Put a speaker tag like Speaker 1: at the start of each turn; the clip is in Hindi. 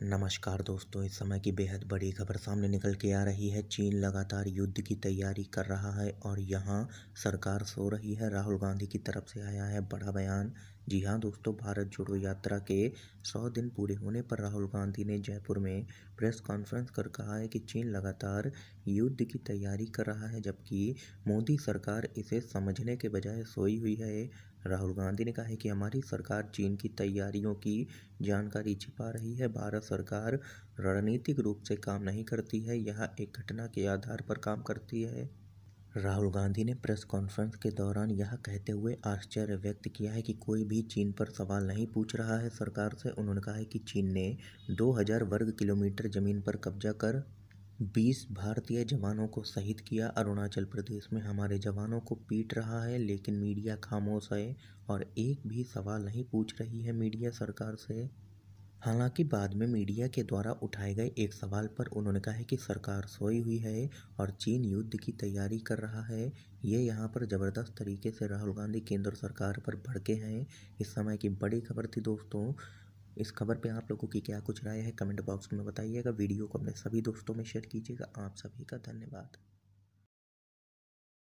Speaker 1: नमस्कार दोस्तों इस समय की बेहद बड़ी खबर सामने निकल के आ रही है चीन लगातार युद्ध की तैयारी कर रहा है और यहाँ सरकार सो रही है राहुल गांधी की तरफ से आया है बड़ा बयान जी हाँ दोस्तों भारत जोड़ो यात्रा के सौ दिन पूरे होने पर राहुल गांधी ने जयपुर में प्रेस कॉन्फ्रेंस कर कहा है कि चीन लगातार युद्ध की तैयारी कर रहा है जबकि मोदी सरकार इसे समझने के बजाय सोई हुई है राहुल गांधी ने कहा है कि हमारी सरकार चीन की तैयारियों की जानकारी छिपा रही है भारत सरकार रणनीतिक रूप से काम नहीं करती है यह एक घटना के आधार पर काम करती है राहुल गांधी ने प्रेस कॉन्फ्रेंस के दौरान यह कहते हुए आश्चर्य व्यक्त किया है कि कोई भी चीन पर सवाल नहीं पूछ रहा है सरकार से उन्होंने कहा है कि चीन ने 2000 वर्ग किलोमीटर ज़मीन पर कब्जा कर बीस भारतीय जवानों को शहीद किया अरुणाचल प्रदेश में हमारे जवानों को पीट रहा है लेकिन मीडिया खामोश है और एक भी सवाल नहीं पूछ रही है मीडिया सरकार से हालांकि बाद में मीडिया के द्वारा उठाए गए एक सवाल पर उन्होंने कहा है कि सरकार सोई हुई है और चीन युद्ध की तैयारी कर रहा है ये यहाँ पर ज़बरदस्त तरीके से राहुल गांधी केंद्र सरकार पर भड़के हैं इस समय की बड़ी खबर थी दोस्तों इस खबर पे आप लोगों की क्या कुछ राय है कमेंट बॉक्स में बताइएगा वीडियो को अपने सभी दोस्तों में शेयर कीजिएगा आप सभी का धन्यवाद